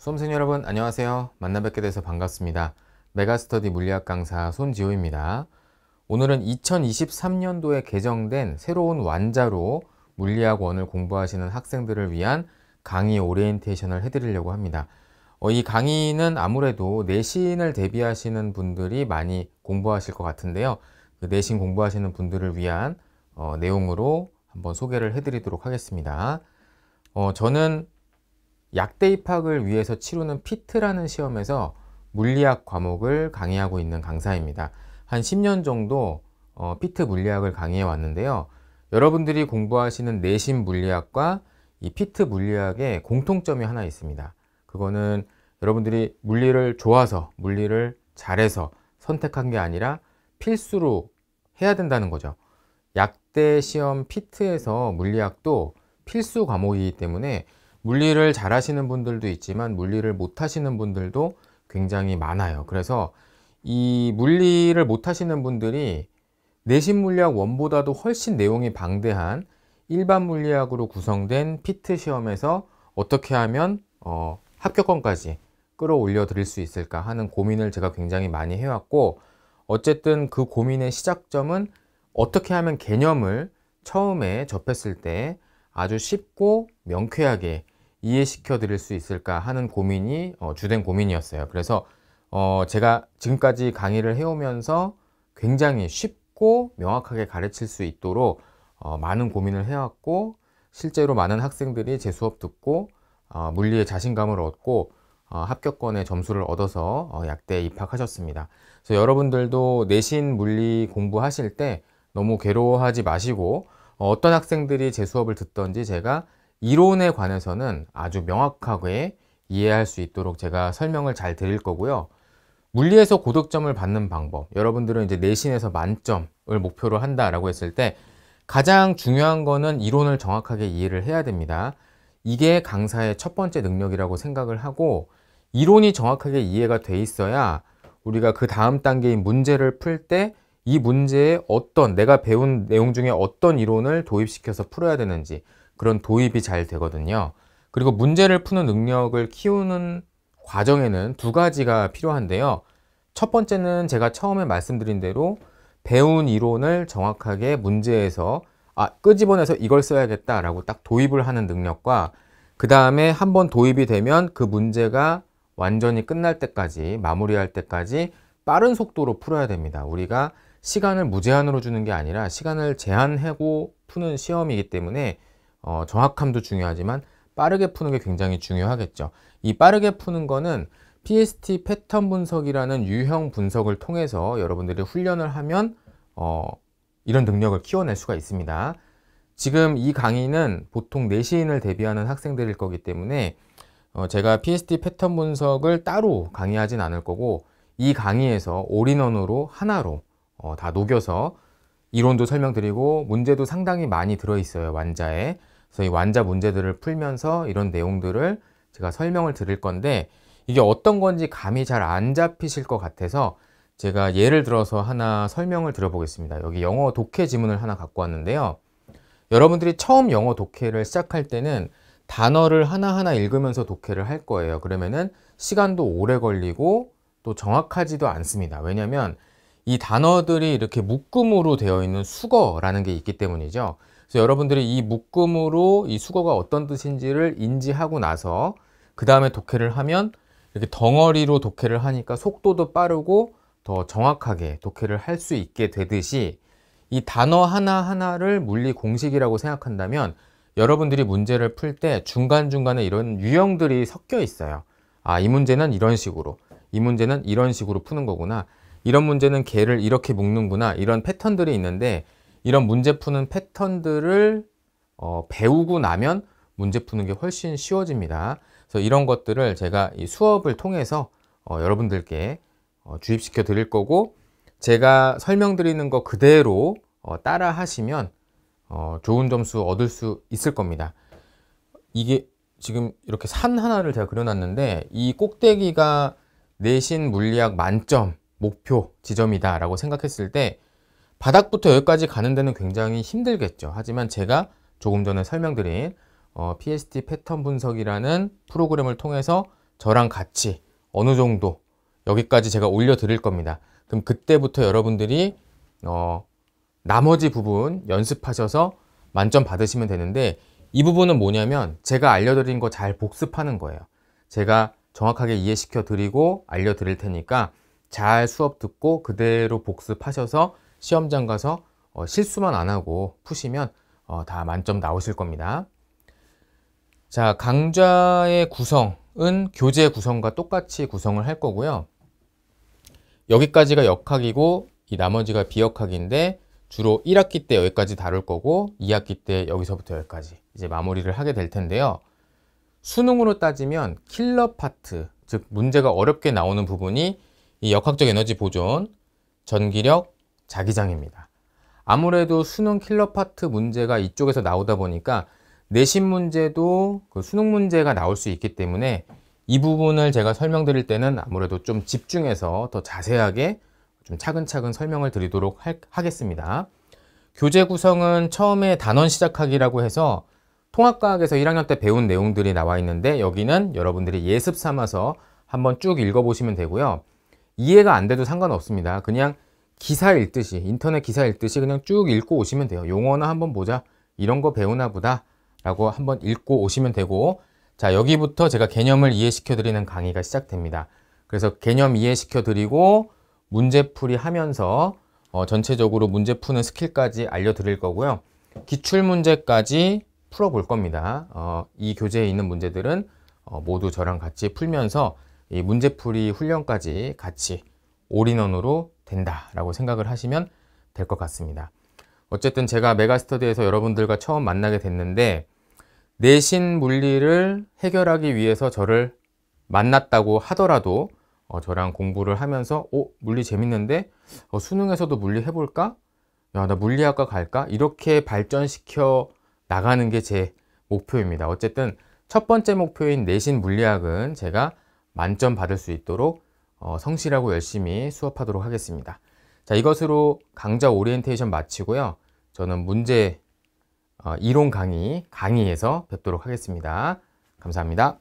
수험생 여러분 안녕하세요. 만나 뵙게 돼서 반갑습니다. 메가스터디 물리학 강사 손지호입니다. 오늘은 2023년도에 개정된 새로운 완자로 물리학 원을 공부하시는 학생들을 위한 강의 오리엔테이션을 해드리려고 합니다. 어, 이 강의는 아무래도 내신을 대비하시는 분들이 많이 공부하실 것 같은데요. 그 내신 공부하시는 분들을 위한 어, 내용으로 한번 소개를 해드리도록 하겠습니다. 어, 저는 약대 입학을 위해서 치르는 피트라는 시험에서 물리학 과목을 강의하고 있는 강사입니다. 한 10년 정도 어, 피트 물리학을 강의해 왔는데요. 여러분들이 공부하시는 내신 물리학과 이 피트 물리학의 공통점이 하나 있습니다. 그거는 여러분들이 물리를 좋아서 물리를 잘해서 선택한 게 아니라 필수로 해야 된다는 거죠. 약대 시험 피트에서 물리학도 필수 과목이기 때문에 물리를 잘 하시는 분들도 있지만 물리를 못 하시는 분들도 굉장히 많아요. 그래서 이 물리를 못 하시는 분들이 내신 물리학 원보다도 훨씬 내용이 방대한 일반 물리학으로 구성된 피트 시험에서 어떻게 하면 어, 합격권까지 끌어올려 드릴 수 있을까 하는 고민을 제가 굉장히 많이 해왔고 어쨌든 그 고민의 시작점은 어떻게 하면 개념을 처음에 접했을 때 아주 쉽고 명쾌하게 이해시켜 드릴 수 있을까 하는 고민이 어, 주된 고민이었어요. 그래서 어, 제가 지금까지 강의를 해오면서 굉장히 쉽고 명확하게 가르칠 수 있도록 어, 많은 고민을 해왔고 실제로 많은 학생들이 제 수업 듣고 어, 물리에 자신감을 얻고 어, 합격권의 점수를 얻어서 어, 약대에 입학하셨습니다. 그래서 여러분들도 내신 물리 공부하실 때 너무 괴로워하지 마시고 어, 어떤 학생들이 제 수업을 듣던지 제가 이론에 관해서는 아주 명확하게 이해할 수 있도록 제가 설명을 잘 드릴 거고요. 물리에서 고득점을 받는 방법 여러분들은 이제 내신에서 만점을 목표로 한다라고 했을 때 가장 중요한 거는 이론을 정확하게 이해를 해야 됩니다. 이게 강사의 첫 번째 능력이라고 생각을 하고 이론이 정확하게 이해가 돼 있어야 우리가 그 다음 단계인 문제를 풀 때 이 문제에 어떤 내가 배운 내용 중에 어떤 이론을 도입시켜서 풀어야 되는지 그런 도입이 잘 되거든요. 그리고 문제를 푸는 능력을 키우는 과정에는 두 가지가 필요한데요. 첫 번째는 제가 처음에 말씀드린 대로 배운 이론을 정확하게 문제에서 아, 끄집어내서 이걸 써야겠다라고 딱 도입을 하는 능력과 그 다음에 한번 도입이 되면 그 문제가 완전히 끝날 때까지 마무리할 때까지 빠른 속도로 풀어야 됩니다. 우리가 시간을 무제한으로 주는 게 아니라 시간을 제한하고 푸는 시험이기 때문에 어, 정확함도 중요하지만 빠르게 푸는 게 굉장히 중요하겠죠. 이 빠르게 푸는 거는 PST 패턴 분석이라는 유형 분석을 통해서 여러분들이 훈련을 하면 어, 이런 능력을 키워낼 수가 있습니다. 지금 이 강의는 보통 내신을 대비하는 학생들일 거기 때문에 어, 제가 PST 패턴 분석을 따로 강의하진 않을 거고 이 강의에서 올인원으로 하나로 어, 다 녹여서 이론도 설명드리고 문제도 상당히 많이 들어있어요 완자에 그래서 이 완자 문제들을 풀면서 이런 내용들을 제가 설명을 드릴 건데 이게 어떤 건지 감이 잘 안 잡히실 것 같아서 제가 예를 들어서 하나 설명을 드려보겠습니다 여기 영어 독해 지문을 하나 갖고 왔는데요 여러분들이 처음 영어 독해를 시작할 때는 단어를 하나하나 읽으면서 독해를 할 거예요 그러면은 시간도 오래 걸리고 또 정확하지도 않습니다 왜냐면 하이 단어들이 이렇게 묶음으로 되어 있는 수거라는 게 있기 때문이죠. 그래서 여러분들이 이 묶음으로 이 수거가 어떤 뜻인지를 인지하고 나서 그 다음에 독해를 하면 이렇게 덩어리로 독해를 하니까 속도도 빠르고 더 정확하게 독해를 할 수 있게 되듯이 이 단어 하나하나를 물리 공식이라고 생각한다면 여러분들이 문제를 풀 때 중간중간에 이런 유형들이 섞여 있어요. 아, 이 문제는 이런 식으로, 이 문제는 이런 식으로 푸는 거구나. 이런 문제는 개를 이렇게 묶는구나 이런 패턴들이 있는데 이런 문제 푸는 패턴들을 어, 배우고 나면 문제 푸는 게 훨씬 쉬워집니다. 그래서 이런 것들을 제가 이 수업을 통해서 어, 여러분들께 어, 주입시켜 드릴 거고 제가 설명드리는 거 그대로 어, 따라 하시면 어, 좋은 점수 얻을 수 있을 겁니다. 이게 지금 이렇게 산 하나를 제가 그려놨는데 이 꼭대기가 내신 물리학 만점 목표 지점이다 라고 생각했을 때 바닥부터 여기까지 가는 데는 굉장히 힘들겠죠 하지만 제가 조금 전에 설명드린 어, PST 패턴 분석이라는 프로그램을 통해서 저랑 같이 어느 정도 여기까지 제가 올려 드릴 겁니다 그럼 그때부터 여러분들이 어, 나머지 부분 연습하셔서 만점 받으시면 되는데 이 부분은 뭐냐면 제가 알려드린 거 잘 복습하는 거예요 제가 정확하게 이해시켜 드리고 알려드릴 테니까 잘 수업 듣고 그대로 복습하셔서 시험장 가서 어, 실수만 안 하고 푸시면 어, 다 만점 나오실 겁니다. 자, 강좌의 구성은 교재 구성과 똑같이 구성을 할 거고요. 여기까지가 역학이고 이 나머지가 비역학인데 주로 1학기 때 여기까지 다룰 거고 2학기 때 여기서부터 여기까지 이제 마무리를 하게 될 텐데요. 수능으로 따지면 킬러 파트, 즉 문제가 어렵게 나오는 부분이 이 역학적 에너지 보존, 전기력, 자기장입니다. 아무래도 수능 킬러파트 문제가 이쪽에서 나오다 보니까 내신 문제도 그 수능 문제가 나올 수 있기 때문에 이 부분을 제가 설명드릴 때는 아무래도 좀 집중해서 더 자세하게 좀 차근차근 설명을 드리도록 할, 하겠습니다. 교재 구성은 처음에 단원 시작하기라고 해서 통합과학에서 1학년 때 배운 내용들이 나와 있는데 여기는 여러분들이 예습 삼아서 한번 쭉 읽어보시면 되고요. 이해가 안 돼도 상관없습니다. 그냥 기사 읽듯이 인터넷 기사 읽듯이 그냥 쭉 읽고 오시면 돼요. 용어나 한번 보자. 이런 거 배우나 보다 라고 한번 읽고 오시면 되고 자 여기부터 제가 개념을 이해시켜 드리는 강의가 시작됩니다. 그래서 개념 이해시켜 드리고 문제풀이 하면서 어, 전체적으로 문제 푸는 스킬까지 알려드릴 거고요. 기출문제까지 풀어볼 겁니다. 어, 이 교재에 있는 문제들은 어, 모두 저랑 같이 풀면서 이 문제풀이 훈련까지 같이 올인원으로 된다라고 생각을 하시면 될 것 같습니다. 어쨌든 제가 메가스터디에서 여러분들과 처음 만나게 됐는데 내신 물리를 해결하기 위해서 저를 만났다고 하더라도 어, 저랑 공부를 하면서 어? 물리 재밌는데? 어, 수능에서도 물리 해볼까? 야, 나 물리학과 갈까? 이렇게 발전시켜 나가는 게 제 목표입니다. 어쨌든 첫 번째 목표인 내신 물리학은 제가 만점 받을 수 있도록 어, 성실하고 열심히 수업하도록 하겠습니다. 자, 이것으로 강좌 오리엔테이션 마치고요. 저는 문제 어, 이론 강의, 강의에서 뵙도록 하겠습니다. 감사합니다.